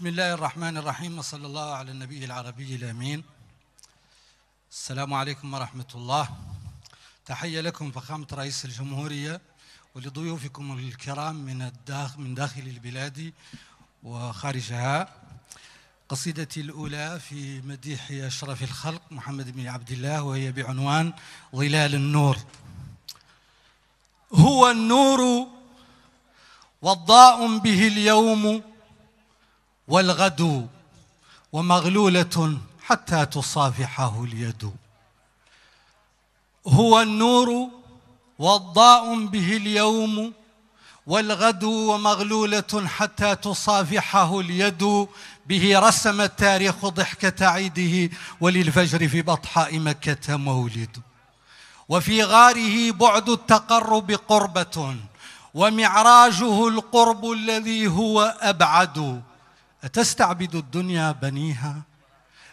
بسم الله الرحمن الرحيم وصلى الله على النبي العربي الامين السلام عليكم ورحمه الله تحيه لكم فخامه رئيس الجمهوريه ولضيوفكم الكرام من الداخل من داخل البلاد وخارجها قصيدتي الاولى في مديح اشرف الخلق محمد بن عبد الله وهي بعنوان ظلال النور هو النور وضاء به اليوم والغد ومغلولة حتى تصافحه اليد هو النور والضاء به اليوم والغد ومغلولة حتى تصافحه اليد به رسم التاريخ ضحكة عيده وللفجر في بطحاء مكة مولد وفي غاره بعد التقرب قربة ومعراجه القرب الذي هو أبعد أتستعبد الدنيا بنيها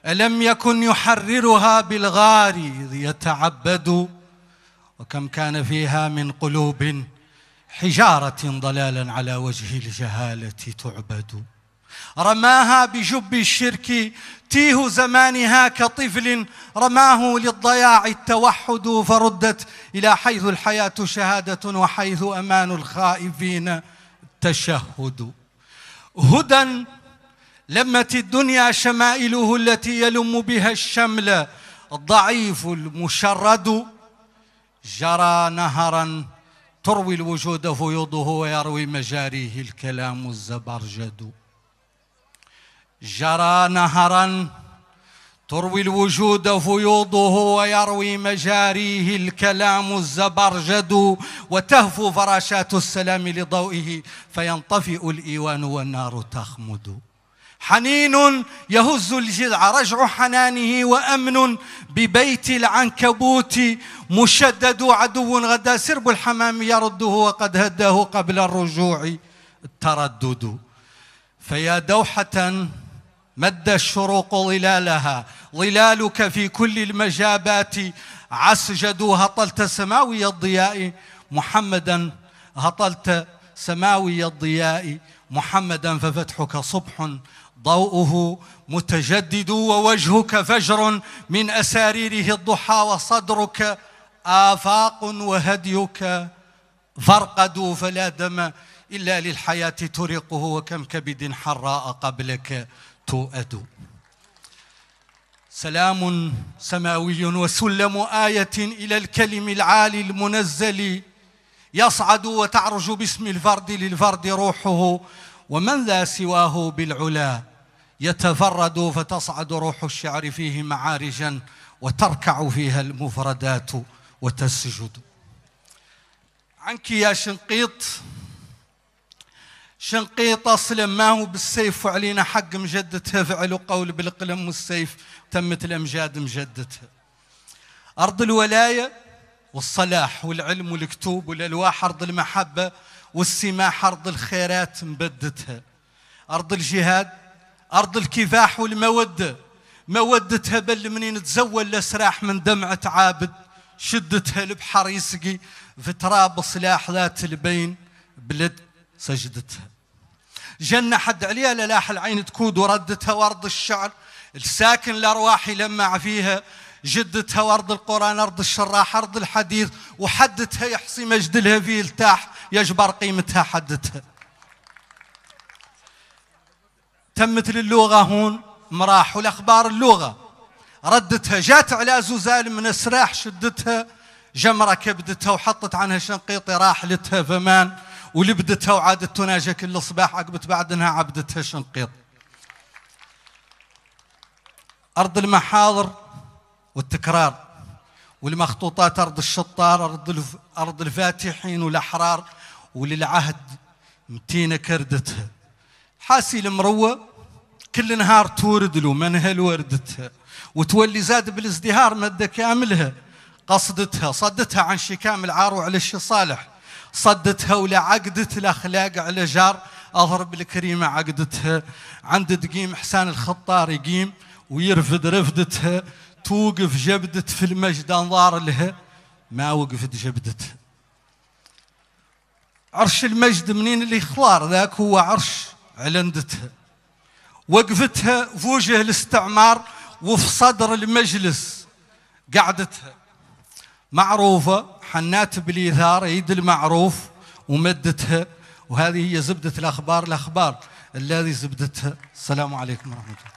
ألم يكن يحررها بالغار إذ يتعبد وكم كان فيها من قلوب حجارة ضلالا على وجه الجهالة تعبد رماها بجب الشرك تيه زمانها كطفل رماه للضياع التوحد فردت إلى حيث الحياة شهادة وحيث أمان الخائفين تشهد هدى لمت الدنيا شمائله التي يلم بها الشمل الضعيف المشرد جرى نهرا تروي الوجود فيوضه ويروي مجاريه الكلام الزبرجد جرى نهرا تروي الوجود فيوضه ويروي مجاريه الكلام الزبرجد وتهفو فراشات السلام لضوئه فينطفئ الايوان والنار تخمد حنين يهز الجذع رجع حنانه وأمن ببيت العنكبوت مشدد عدو غدا سرب الحمام يرده وقد هداه قبل الرجوع التردد فيا دوحة مد الشروق ظلالها ظلالك في كل المجابات عسجد هطلت سماوي الضياء محمدا هطلت سماوي الضياء محمدا ففتحك صبح ضوءه متجدد ووجهك فجر من اساريره الضحى وصدرك افاق وهديك فرقد فلا دم الا للحياه ترقه وكم كبد حراء قبلك تؤد سلام سماوي وسلم ايه الى الكلم العالي المنزل يصعد وتعرج باسم الفرد للفرد روحه ومن ذا سواه بالعلا يتفرد فتصعد روح الشعر فيه معارجا وتركع فيها المفردات وتسجد عنك يا شنقيط شنقيط اصلا ما هو بالسيف وعلينا حق مجدتها فعل وقول بالقلم والسيف تمت الامجاد مجدتها ارض الولايه والصلاح والعلم والكتب والالواح ارض المحبه والسماح أرض الخيرات مبدتها أرض الجهاد أرض الكفاح والمودة مودتها بل منين تزول لسراح من دمعة عابد شدتها البحر يسقي في تراب صلاح ذات البين بلد سجدتها جنة حد عليها للاح العين تكود وردتها وارض الشعر الساكن الأرواح يلمع فيها جدتها وارض القرآن أرض الشراح أرض الحديث وحدتها يحصي مجد لها فيه التاح يجبر قيمتها حدتها تمت للغة هون مراح والأخبار اللغة ردتها جات على زوزال من السراح شدتها جمرة كبدتها وحطت عنها شنقيطي راحلتها فمان ولبدتها وعادت تناجى كل صباح عقبت بعد انها عبدتها شنقيط ارض المحاضر والتكرار والمخطوطات ارض الشطار ارض ارض الفاتحين والاحرار وللعهد متينة كردتها حاسي المروة كل نهار تورد له منها لوردتها وتولي زاد بالازدهار مدة كاملها قصدتها صدتها عن شي كامل عار وعلى شي صالح صدتها ولا عقدت الأخلاق على جار أضرب الكريمة عقدتها عند تقيم حسان الخطار يقيم ويرفد رفدتها توقف جبدت في المجد انظار لها ما وقفت جبدتها عرش المجد منين اللي خلار ذاك هو عرش علندتها وقفتها في وجه الاستعمار وفي صدر المجلس قعدتها معروفة حنات باليثار يد المعروف ومدتها وهذه هي زبدة الأخبار الأخبار الذي زبدتها السلام عليكم ورحمة الله